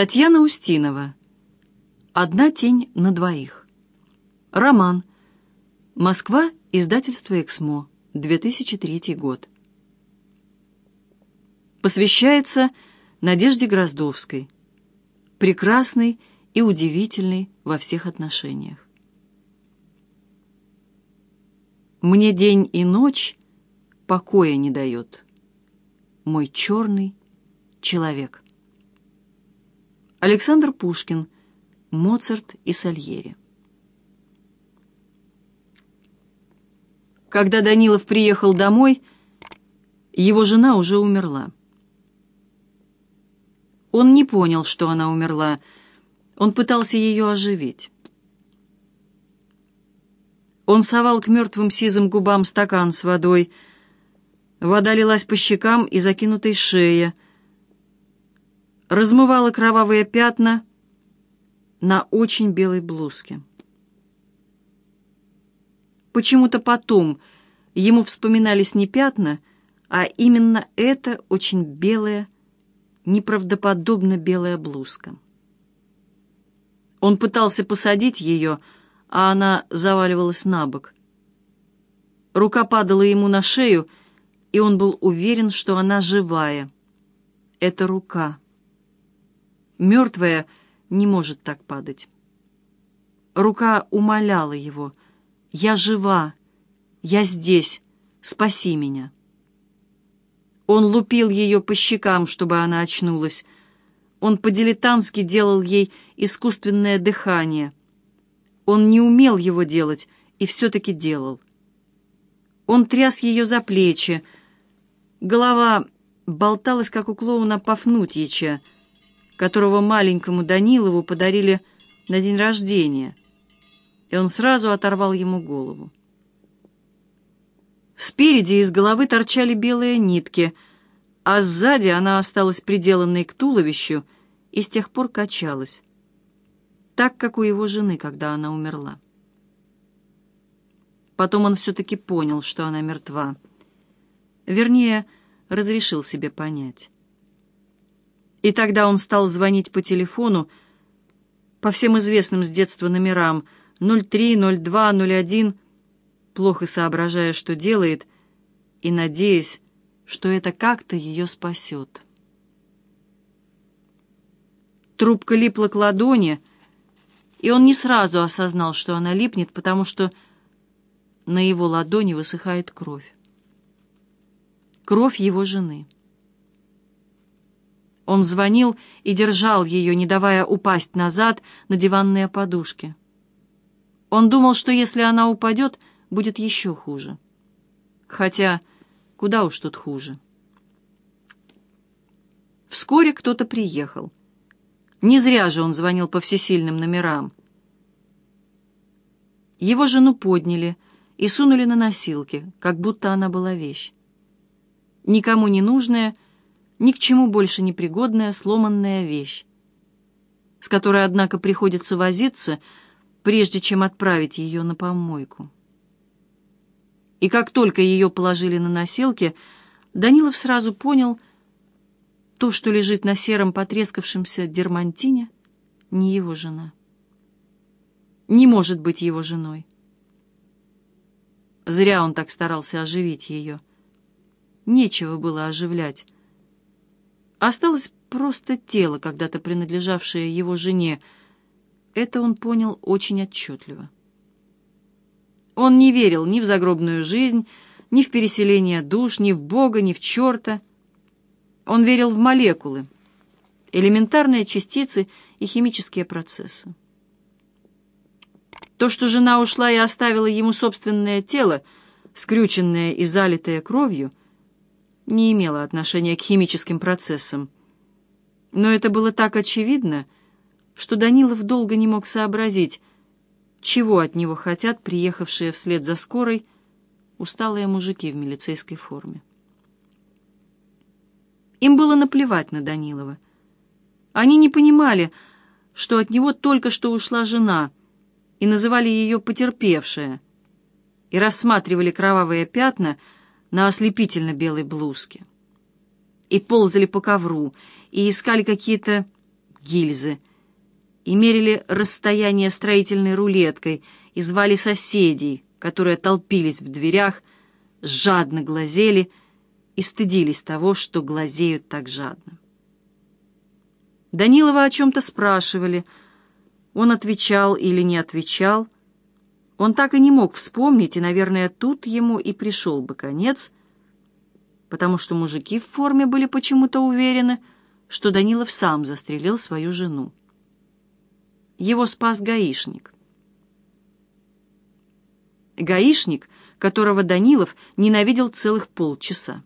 Татьяна Устинова. «Одна тень на двоих». Роман. Москва. Издательство «Эксмо». 2003 год. Посвящается Надежде Гроздовской. Прекрасной и удивительной во всех отношениях. Мне день и ночь покоя не дает. Мой черный человек. Александр Пушкин, Моцарт и Сальери. Когда Данилов приехал домой, его жена уже умерла. Он не понял, что она умерла. Он пытался ее оживить. Он совал к мертвым сизым губам стакан с водой. Вода лилась по щекам и закинутой шее — размывала кровавые пятна на очень белой блузке. Почему-то потом ему вспоминались не пятна, а именно эта очень белая, неправдоподобно белая блузка. Он пытался посадить ее, а она заваливалась на бок. Рука падала ему на шею, и он был уверен, что она живая. Это рука. Мертвая не может так падать. Рука умоляла его. «Я жива! Я здесь! Спаси меня!» Он лупил ее по щекам, чтобы она очнулась. Он по-дилетантски делал ей искусственное дыхание. Он не умел его делать и все-таки делал. Он тряс ее за плечи. Голова болталась, как у клоуна Пафнутьича которого маленькому Данилову подарили на день рождения, и он сразу оторвал ему голову. Спереди из головы торчали белые нитки, а сзади она осталась приделанной к туловищу и с тех пор качалась, так, как у его жены, когда она умерла. Потом он все-таки понял, что она мертва. Вернее, разрешил себе понять. И тогда он стал звонить по телефону по всем известным с детства номерам 03, 02, 01, плохо соображая, что делает, и надеясь, что это как-то ее спасет. Трубка липла к ладони, и он не сразу осознал, что она липнет, потому что на его ладони высыхает кровь. Кровь его жены. Он звонил и держал ее, не давая упасть назад на диванные подушки. Он думал, что если она упадет, будет еще хуже. Хотя, куда уж тут хуже. Вскоре кто-то приехал. Не зря же он звонил по всесильным номерам. Его жену подняли и сунули на носилки, как будто она была вещь. Никому не нужная, ни к чему больше непригодная сломанная вещь, с которой, однако, приходится возиться, прежде чем отправить ее на помойку. И как только ее положили на носилки, Данилов сразу понял, то, что лежит на сером потрескавшемся дермантине, не его жена. Не может быть его женой. Зря он так старался оживить ее. Нечего было оживлять. Осталось просто тело, когда-то принадлежавшее его жене. Это он понял очень отчетливо. Он не верил ни в загробную жизнь, ни в переселение душ, ни в Бога, ни в черта. Он верил в молекулы, элементарные частицы и химические процессы. То, что жена ушла и оставила ему собственное тело, скрюченное и залитое кровью – не имело отношения к химическим процессам. Но это было так очевидно, что Данилов долго не мог сообразить, чего от него хотят приехавшие вслед за скорой усталые мужики в милицейской форме. Им было наплевать на Данилова. Они не понимали, что от него только что ушла жена, и называли ее «потерпевшая», и рассматривали кровавые пятна — на ослепительно белой блузке. И ползали по ковру, и искали какие-то гильзы, и мерили расстояние строительной рулеткой, и звали соседей, которые толпились в дверях, жадно глазели и стыдились того, что глазеют так жадно. Данилова о чем-то спрашивали. Он отвечал или не отвечал — он так и не мог вспомнить, и, наверное, тут ему и пришел бы конец, потому что мужики в форме были почему-то уверены, что Данилов сам застрелил свою жену. Его спас гаишник. Гаишник, которого Данилов ненавидел целых полчаса.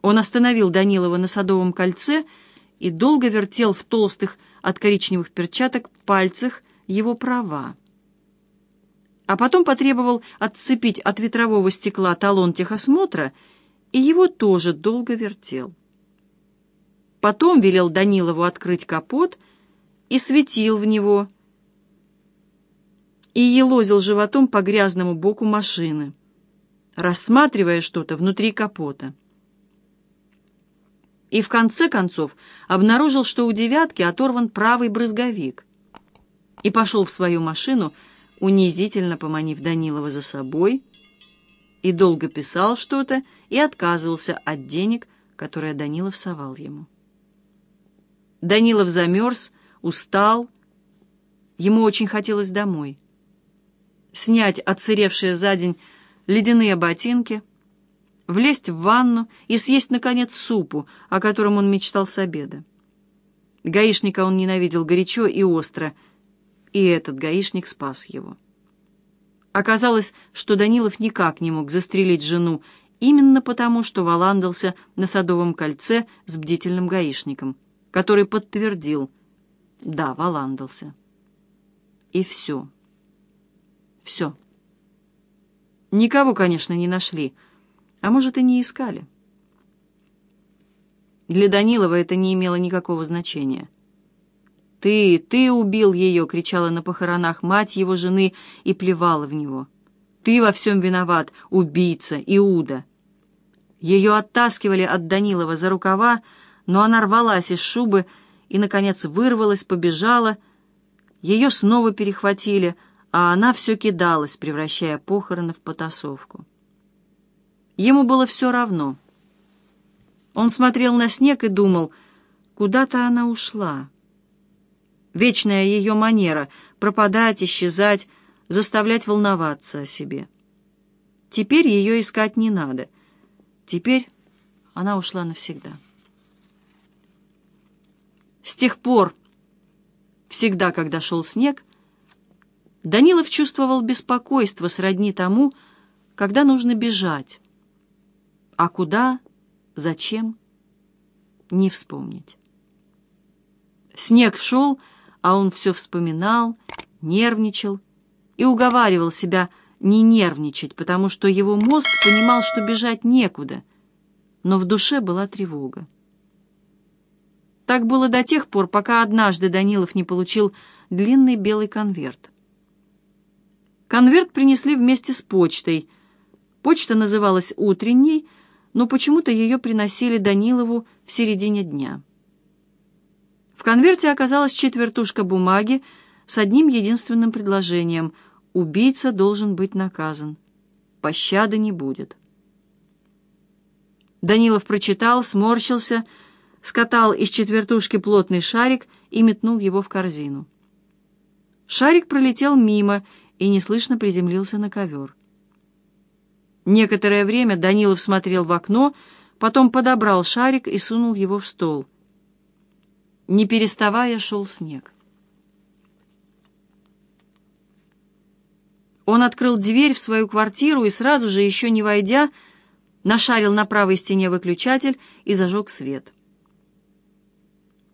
Он остановил Данилова на Садовом кольце и долго вертел в толстых от коричневых перчаток пальцах его права а потом потребовал отцепить от ветрового стекла талон техосмотра, и его тоже долго вертел. Потом велел Данилову открыть капот и светил в него, и елозил животом по грязному боку машины, рассматривая что-то внутри капота. И в конце концов обнаружил, что у «девятки» оторван правый брызговик, и пошел в свою машину, унизительно поманив Данилова за собой, и долго писал что-то и отказывался от денег, которые Данилов совал ему. Данилов замерз, устал, ему очень хотелось домой. Снять отсыревшие за день ледяные ботинки, влезть в ванну и съесть, наконец, супу, о котором он мечтал с обеда. Гаишника он ненавидел горячо и остро — и этот гаишник спас его. Оказалось, что Данилов никак не мог застрелить жену, именно потому, что валандался на Садовом кольце с бдительным гаишником, который подтвердил «да, валандался». И все. Все. Никого, конечно, не нашли, а может и не искали. Для Данилова это не имело никакого значения. «Ты, ты убил ее!» — кричала на похоронах мать его жены и плевала в него. «Ты во всем виноват, убийца, Иуда!» Ее оттаскивали от Данилова за рукава, но она рвалась из шубы и, наконец, вырвалась, побежала. Ее снова перехватили, а она все кидалась, превращая похороны в потасовку. Ему было все равно. Он смотрел на снег и думал, куда-то она ушла. Вечная ее манера — пропадать, исчезать, заставлять волноваться о себе. Теперь ее искать не надо. Теперь она ушла навсегда. С тех пор, всегда, когда шел снег, Данилов чувствовал беспокойство сродни тому, когда нужно бежать. А куда, зачем, не вспомнить. Снег шел, а он все вспоминал, нервничал и уговаривал себя не нервничать, потому что его мозг понимал, что бежать некуда, но в душе была тревога. Так было до тех пор, пока однажды Данилов не получил длинный белый конверт. Конверт принесли вместе с почтой. Почта называлась «Утренней», но почему-то ее приносили Данилову в середине дня. В конверте оказалась четвертушка бумаги с одним единственным предложением «Убийца должен быть наказан. Пощады не будет». Данилов прочитал, сморщился, скатал из четвертушки плотный шарик и метнул его в корзину. Шарик пролетел мимо и неслышно приземлился на ковер. Некоторое время Данилов смотрел в окно, потом подобрал шарик и сунул его в стол — не переставая шел снег. Он открыл дверь в свою квартиру и сразу же, еще не войдя, нашарил на правой стене выключатель и зажег свет.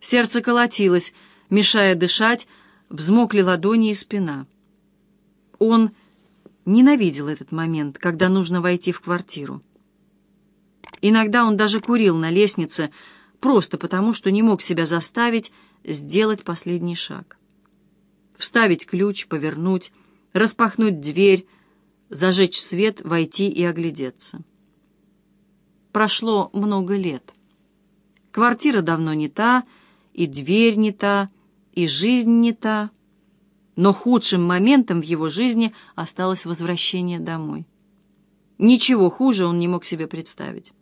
Сердце колотилось, мешая дышать, взмокли ладони и спина. Он ненавидел этот момент, когда нужно войти в квартиру. Иногда он даже курил на лестнице, просто потому, что не мог себя заставить сделать последний шаг. Вставить ключ, повернуть, распахнуть дверь, зажечь свет, войти и оглядеться. Прошло много лет. Квартира давно не та, и дверь не та, и жизнь не та. Но худшим моментом в его жизни осталось возвращение домой. Ничего хуже он не мог себе представить.